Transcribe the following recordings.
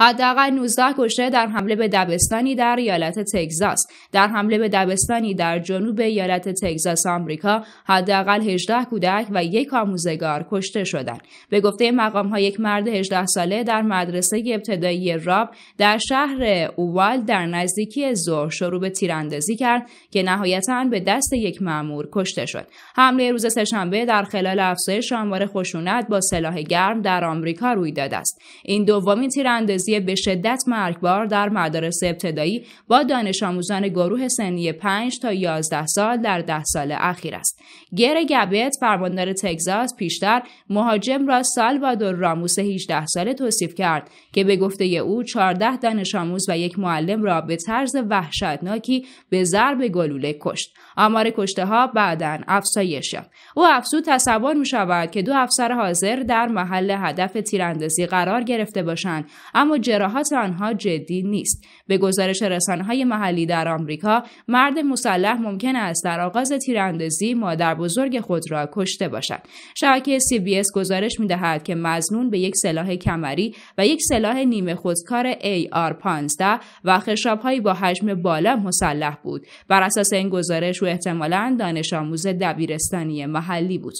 حداقل 19 کشته در حمله به دبستانی در ایالت تگزاس در حمله به دبستانی در جنوب ایالت تگزاس آمریکا حداقل 18 کودک و یک آموزگار کشته شدند به گفته مقام ها یک مرد 18 ساله در مدرسه ابتدایی راب در شهر اووال در نزدیکی ظهر شروع به تیراندازی کرد که نهایتا به دست یک مامور کشته شد حمله روز سهشنبه در خلال افزایش آمار خشونت با سلاح گرم در آمریکا روی داده است این دومین تیراندازی سیاسی به شدت مرگبار در مدارس ابتدایی با دانش آموزان گروه سنی 5 تا 11 سال در ده سال اخیر است. گر گبت فرماندار تگزاس پیشتر مهاجم را سال سالوادور راموس 18 ساله توصیف کرد که به گفته او 14 دانش آموز و یک معلم را به طرز وحشتناکی به ضرب گلوله کشت. آمار کشته ها بعدا افزایش یافت. او افزود تصور می شود که دو افسر حاضر در محل هدف تیراندازی قرار گرفته باشند اما جراحات آنها جدی نیست به گزارش رسانه‌های محلی در آمریکا مرد مسلح ممکن است در آغاز تیراندازی مادر بزرگ خود را کشته باشد شبکه CBS گزارش می‌دهد که مزنون به یک سلاح کمری و یک سلاح نیمه خودکار AR-15 و خشابهایی با حجم بالا مسلح بود بر اساس این گزارش او احتمالا دانش آموز دبیرستانی محلی بود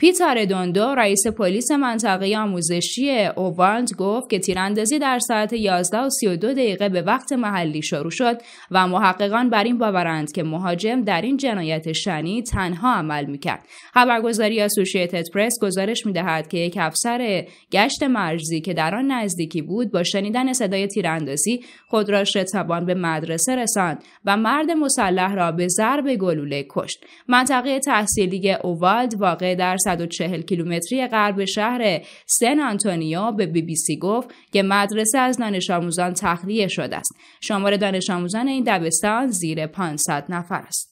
پیتر دوندو رئیس پلیس منطقه آموزشی اووانت گفت که تیراندازی در ساعت 11 و 32 دقیقه به وقت محلی شروع شد و محققان بر این باورند که مهاجم در این جنایت شنی تنها عمل میکرد خبرگزاری اسوشیتد پرس گزارش میدهد که یک افسر گشت مرزی که در آن نزدیکی بود با شنیدن صدای تیراندازی خود را شتابان به مدرسه رساند و مرد مسلح را به ضرب گلوله کشت منطقه تحصیلی اووالد واقع در 140 کیلومتری غرب شهر سن آنتونیا به بی بی سی گفت که مدرسه از دانش آموزان تخلیه شده است. شمار دانش آموزان این دبستان زیر 500 نفر است.